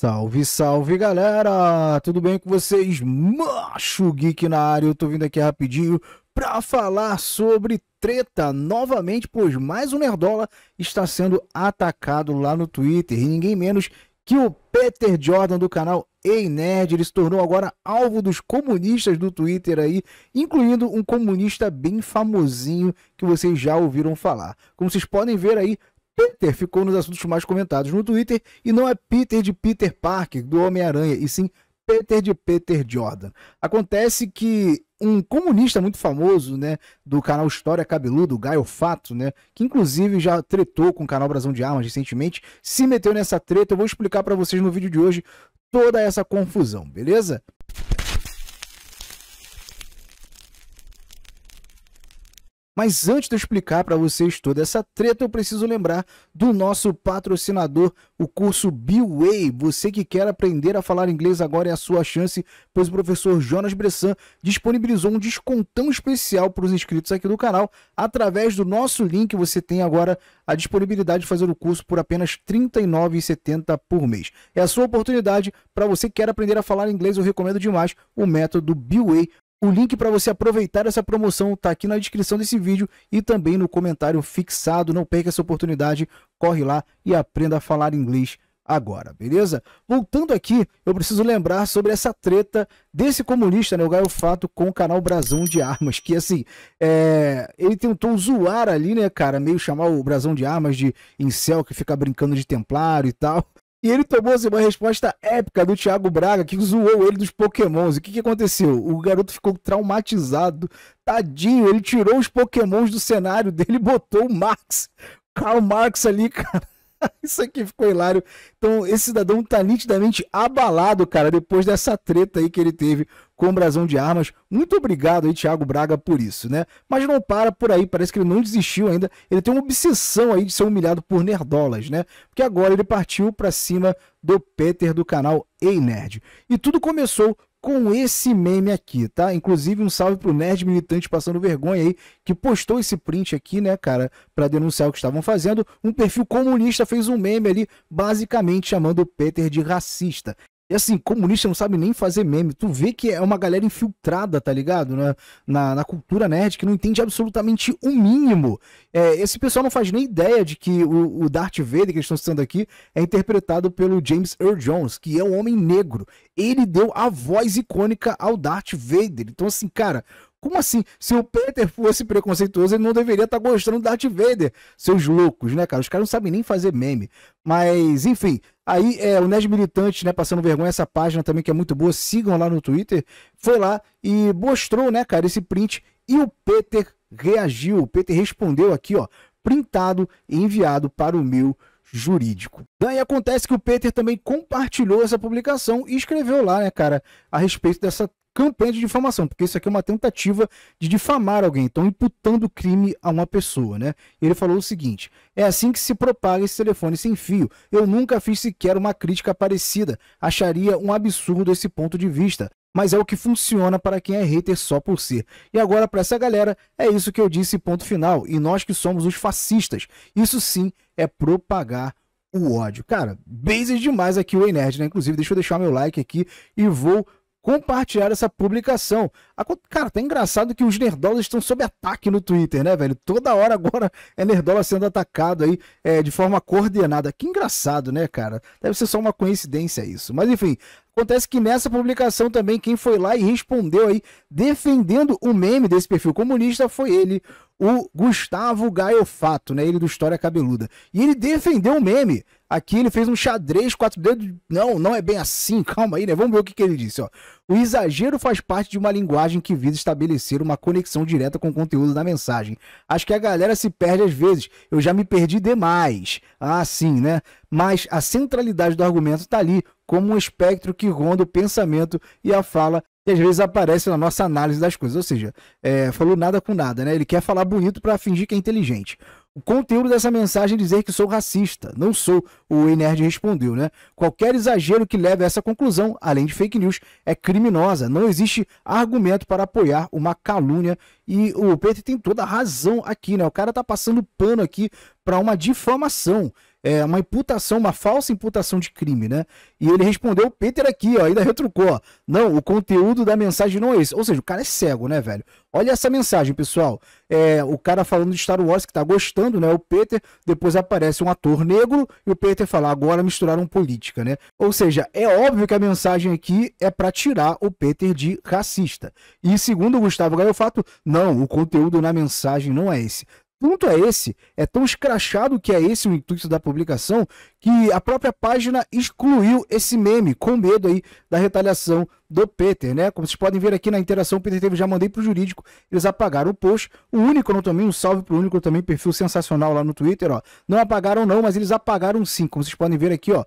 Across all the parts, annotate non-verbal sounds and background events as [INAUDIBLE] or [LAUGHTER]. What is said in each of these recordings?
Salve, salve galera! Tudo bem com vocês? Macho Geek na área, eu tô vindo aqui rapidinho para falar sobre treta novamente, pois mais um Nerdola está sendo atacado lá no Twitter e ninguém menos que o Peter Jordan do canal Ei Nerd, ele se tornou agora alvo dos comunistas do Twitter aí, incluindo um comunista bem famosinho que vocês já ouviram falar. Como vocês podem ver aí, Peter ficou nos assuntos mais comentados no Twitter e não é Peter de Peter Parker, do Homem-Aranha, e sim Peter de Peter Jordan. Acontece que um comunista muito famoso, né, do canal História Cabeludo, Gaio Fato, né, que inclusive já tretou com o canal Brasão de Armas recentemente, se meteu nessa treta. Eu vou explicar para vocês no vídeo de hoje toda essa confusão, beleza? Mas antes de eu explicar para vocês toda essa treta, eu preciso lembrar do nosso patrocinador, o curso B-Way. Você que quer aprender a falar inglês agora é a sua chance, pois o professor Jonas Bressan disponibilizou um descontão especial para os inscritos aqui do canal. Através do nosso link, você tem agora a disponibilidade de fazer o curso por apenas R$ 39,70 por mês. É a sua oportunidade para você que quer aprender a falar inglês, eu recomendo demais o método B-Way. O link para você aproveitar essa promoção está aqui na descrição desse vídeo e também no comentário fixado. Não perca essa oportunidade, corre lá e aprenda a falar inglês agora, beleza? Voltando aqui, eu preciso lembrar sobre essa treta desse comunista, né, o Gaio Fato, com o canal Brasão de Armas, que assim, é... ele tentou zoar ali, né, cara, meio chamar o Brasão de Armas de incel, que fica brincando de templário e tal, e ele tomou assim, uma resposta épica do Thiago Braga, que zoou ele dos pokémons. E o que, que aconteceu? O garoto ficou traumatizado, tadinho. Ele tirou os pokémons do cenário dele e botou o Max. Karl Marx ali, cara. [LAUGHS] Isso aqui ficou hilário. Então, esse cidadão tá nitidamente abalado, cara, depois dessa treta aí que ele teve com o Brasão de Armas. Muito obrigado aí, Thiago Braga, por isso, né? Mas não para por aí, parece que ele não desistiu ainda. Ele tem uma obsessão aí de ser humilhado por nerdolas, né? Porque agora ele partiu para cima do Peter do canal Ei Nerd. E tudo começou com esse meme aqui, tá? Inclusive um salve pro nerd militante passando vergonha aí, que postou esse print aqui, né, cara, para denunciar o que estavam fazendo. Um perfil comunista fez um meme ali, basicamente chamando o Peter de racista. E assim, comunista não sabe nem fazer meme. Tu vê que é uma galera infiltrada, tá ligado? Na, na, na cultura nerd, que não entende absolutamente o um mínimo. É, esse pessoal não faz nem ideia de que o, o Darth Vader que eles estão citando aqui é interpretado pelo James Earl Jones, que é um homem negro. Ele deu a voz icônica ao Darth Vader. Então, assim, cara, como assim? Se o Peter fosse preconceituoso, ele não deveria estar tá gostando do Darth Vader. Seus loucos, né, cara? Os caras não sabem nem fazer meme. Mas, enfim. Aí, é, o Nerd Militante, né, passando vergonha, essa página também que é muito boa, sigam lá no Twitter. Foi lá e mostrou, né, cara, esse print. E o Peter reagiu. O Peter respondeu aqui, ó, printado e enviado para o meu jurídico. Daí né, acontece que o Peter também compartilhou essa publicação e escreveu lá, né, cara, a respeito dessa campanha de difamação, porque isso aqui é uma tentativa de difamar alguém, então imputando crime a uma pessoa, né? Ele falou o seguinte: é assim que se propaga esse telefone sem fio. Eu nunca fiz sequer uma crítica parecida. Acharia um absurdo esse ponto de vista mas é o que funciona para quem é hater só por si. E agora, para essa galera, é isso que eu disse, ponto final. E nós que somos os fascistas, isso sim é propagar o ódio. Cara, beijo demais aqui o Nerd, né? Inclusive, deixa eu deixar meu like aqui e vou compartilhar essa publicação. Cara, tá engraçado que os nerdolas estão sob ataque no Twitter, né, velho? Toda hora agora é nerdola sendo atacado aí é, de forma coordenada. Que engraçado, né, cara? Deve ser só uma coincidência isso. Mas enfim, acontece que nessa publicação também quem foi lá e respondeu aí defendendo o meme desse perfil comunista foi ele, o Gustavo Gaiofato, né? Ele do História Cabeluda. E ele defendeu o meme Aqui ele fez um xadrez quatro dedos. Não, não é bem assim. [LAUGHS] Calma aí, né? Vamos ver o que, que ele disse. Ó. O exagero faz parte de uma linguagem que visa estabelecer uma conexão direta com o conteúdo da mensagem. Acho que a galera se perde às vezes. Eu já me perdi demais. Ah, sim, né? Mas a centralidade do argumento está ali, como um espectro que ronda o pensamento e a fala e às vezes aparece na nossa análise das coisas. Ou seja, é, falou nada com nada, né? Ele quer falar bonito para fingir que é inteligente o conteúdo dessa mensagem dizer que sou racista. Não sou, o Enerd respondeu, né? Qualquer exagero que leve a essa conclusão, além de fake news, é criminosa. Não existe argumento para apoiar uma calúnia. E o Peter tem toda a razão aqui, né? O cara tá passando pano aqui para uma difamação é, uma imputação, uma falsa imputação de crime, né? E ele respondeu o Peter aqui, ó, ainda retrucou, ó, não, o conteúdo da mensagem não é esse. Ou seja, o cara é cego, né, velho? Olha essa mensagem, pessoal. É, o cara falando de Star Wars que tá gostando, né? O Peter, depois aparece um ator negro e o Peter fala, agora misturaram política, né? Ou seja, é óbvio que a mensagem aqui é para tirar o Peter de racista. E segundo o Gustavo Gaiofato, não, o conteúdo na mensagem não é esse ponto é esse, é tão escrachado que é esse o intuito da publicação, que a própria página excluiu esse meme, com medo aí da retaliação do Peter, né? Como vocês podem ver aqui na interação, o Peter teve, já mandei pro jurídico, eles apagaram o post. O Único também, um salve pro Único também, perfil sensacional lá no Twitter, ó. Não apagaram não, mas eles apagaram sim, como vocês podem ver aqui, ó.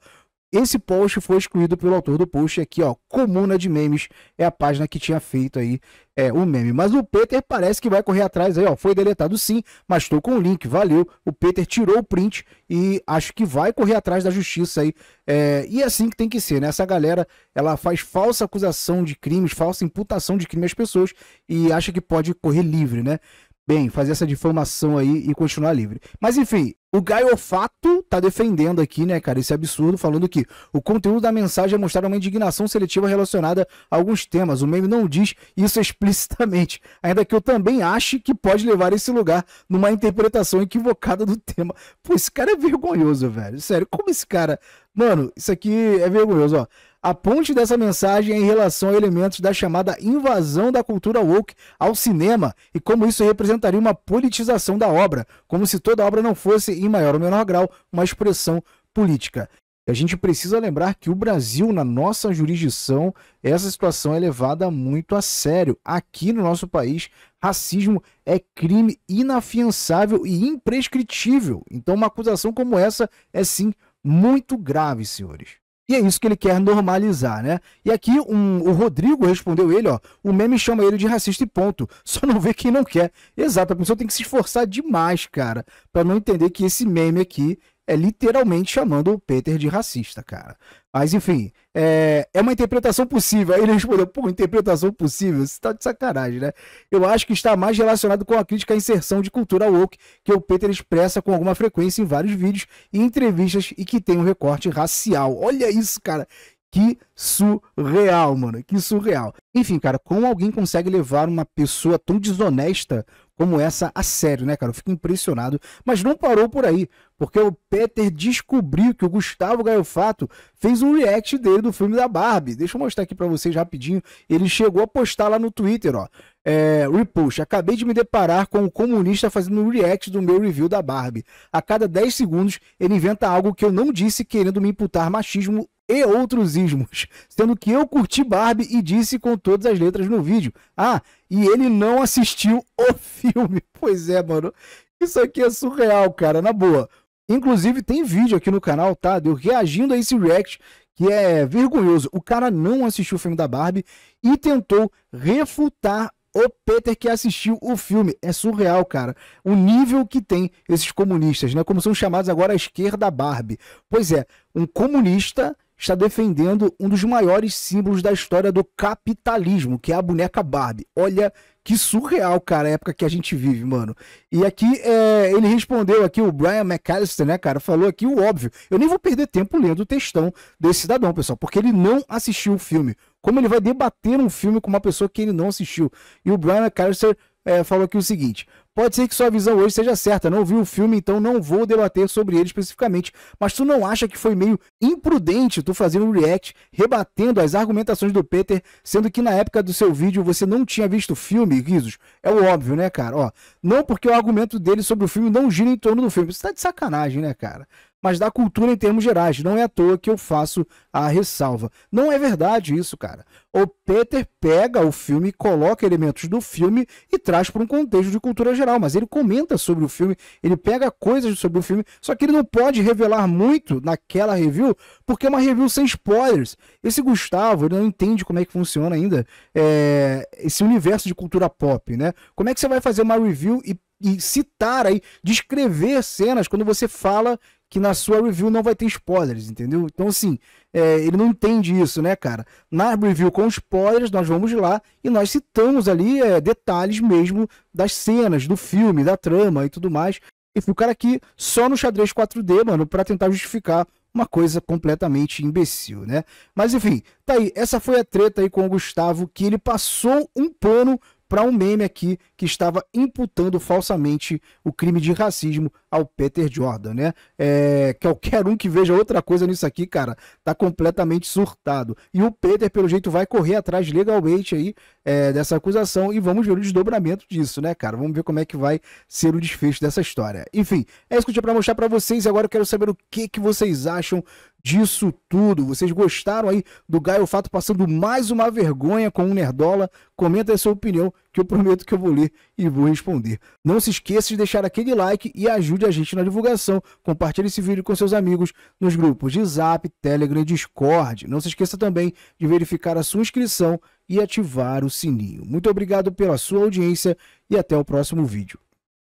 Esse post foi excluído pelo autor do post aqui, ó. Comuna de Memes é a página que tinha feito aí é, o meme. Mas o Peter parece que vai correr atrás aí, ó. Foi deletado sim, mas estou com o link, valeu. O Peter tirou o print e acho que vai correr atrás da justiça aí. É, e é assim que tem que ser, né? Essa galera, ela faz falsa acusação de crimes, falsa imputação de crime às pessoas e acha que pode correr livre, né? Bem, fazer essa difamação aí e continuar livre. Mas enfim, o gaiolfato tá defendendo aqui, né, cara, esse absurdo, falando que o conteúdo da mensagem é mostrar uma indignação seletiva relacionada a alguns temas. O meme não diz isso [LAUGHS] explicitamente, ainda que eu também ache que pode levar esse lugar numa interpretação equivocada do tema. Pô, esse cara é vergonhoso, velho. Sério, como esse cara. Mano, isso aqui é vergonhoso, ó. A ponte dessa mensagem é em relação a elementos da chamada invasão da cultura woke ao cinema e como isso representaria uma politização da obra, como se toda obra não fosse, em maior ou menor grau, uma expressão política. A gente precisa lembrar que o Brasil, na nossa jurisdição, essa situação é levada muito a sério. Aqui no nosso país, racismo é crime inafiançável e imprescritível. Então, uma acusação como essa é sim muito grave, senhores. E é isso que ele quer normalizar, né? E aqui um, o Rodrigo respondeu ele, ó. O meme chama ele de racista e ponto. [LAUGHS] Só não vê quem não quer. Exato, a pessoa tem que se esforçar demais, cara, para não entender que esse meme aqui é literalmente chamando o Peter de racista, cara. Mas enfim, é, é uma interpretação possível. Aí ele respondeu, pô, interpretação possível? Você tá de sacanagem, né? Eu acho que está mais relacionado com a crítica à inserção de cultura woke que o Peter expressa com alguma frequência em vários vídeos e entrevistas e que tem um recorte racial. Olha isso, cara. Que surreal, mano. Que surreal. Enfim, cara, como alguém consegue levar uma pessoa tão desonesta como essa a sério, né, cara? Eu fico impressionado. Mas não parou por aí, porque o Peter descobriu que o Gustavo Gaiofato fez um react dele do filme da Barbie. Deixa eu mostrar aqui para vocês rapidinho. Ele chegou a postar lá no Twitter, ó. É, repost, acabei de me deparar com o um comunista fazendo um react do meu review da Barbie. A cada 10 segundos, ele inventa algo que eu não disse, querendo me imputar machismo e outros ismos, sendo que eu curti Barbie e disse com todas as letras no vídeo. Ah, e ele não assistiu o filme. [LAUGHS] Pois é, mano. Isso aqui é surreal, cara, na boa. Inclusive tem vídeo aqui no canal, tá? De eu reagindo a esse react que é vergonhoso. O cara não assistiu o filme da Barbie e tentou refutar o Peter que assistiu o filme. É surreal, cara. O nível que tem esses comunistas, né? Como são chamados agora a esquerda Barbie. Pois é, um comunista está defendendo um dos maiores símbolos da história do capitalismo, que é a boneca Barbie. Olha que surreal, cara, a época que a gente vive, mano. E aqui é, ele respondeu aqui, o Brian McAllister, né, cara, falou aqui o óbvio. Eu nem vou perder tempo lendo o textão desse cidadão, pessoal, porque ele não assistiu o filme. Como ele vai debater um filme com uma pessoa que ele não assistiu? E o Brian McAllister é, falou aqui o seguinte: Pode ser que sua visão hoje seja certa, não vi o filme, então não vou debater sobre ele especificamente. Mas tu não acha que foi meio imprudente tu fazer um react rebatendo as argumentações do Peter, sendo que na época do seu vídeo você não tinha visto o filme, Guizos? É o óbvio, né, cara? Ó, não porque o argumento dele sobre o filme não gira em torno do filme. Isso tá de sacanagem, né, cara? mas da cultura em termos gerais. Não é à toa que eu faço a ressalva. Não é verdade isso, cara. O Peter pega o filme, coloca elementos do filme e traz para um contexto de cultura geral, mas ele comenta sobre o filme, ele pega coisas sobre o filme, só que ele não pode revelar muito naquela review, porque é uma review sem spoilers. Esse Gustavo ele não entende como é que funciona ainda é, esse universo de cultura pop, né? Como é que você vai fazer uma review e, e citar aí, descrever cenas quando você fala que na sua review não vai ter spoilers, entendeu? Então, assim, é, ele não entende isso, né, cara? Na review com spoilers, nós vamos lá e nós citamos ali é, detalhes mesmo das cenas, do filme, da trama e tudo mais. E cara aqui só no xadrez 4D, mano, para tentar justificar uma coisa completamente imbecil, né? Mas enfim, tá aí. Essa foi a treta aí com o Gustavo, que ele passou um pano para um meme aqui que estava imputando falsamente o crime de racismo ao Peter Jordan, né? É, qualquer um que veja outra coisa nisso aqui, cara, tá completamente surtado. E o Peter, pelo jeito, vai correr atrás legalmente aí é, dessa acusação e vamos ver o desdobramento disso, né, cara? Vamos ver como é que vai ser o desfecho dessa história. Enfim, é isso que eu tinha para mostrar para vocês e agora eu quero saber o que, que vocês acham disso tudo. Vocês gostaram aí do Gaio Fato passando mais uma vergonha com o Nerdola? Comenta a sua opinião, que eu prometo que eu vou ler e vou responder. Não se esqueça de deixar aquele like e ajude a gente na divulgação. Compartilhe esse vídeo com seus amigos nos grupos de Zap, Telegram e Discord. Não se esqueça também de verificar a sua inscrição e ativar o sininho. Muito obrigado pela sua audiência e até o próximo vídeo.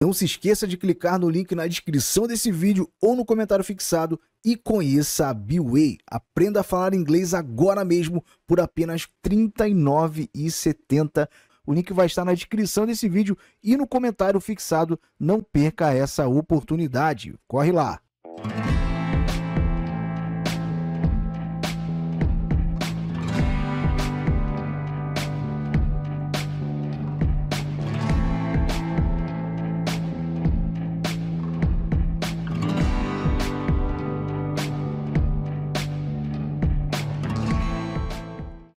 Não se esqueça de clicar no link na descrição desse vídeo ou no comentário fixado e conheça a Biway. Aprenda a falar inglês agora mesmo por apenas R$ 39,70. O link vai estar na descrição desse vídeo e no comentário fixado. Não perca essa oportunidade. Corre lá!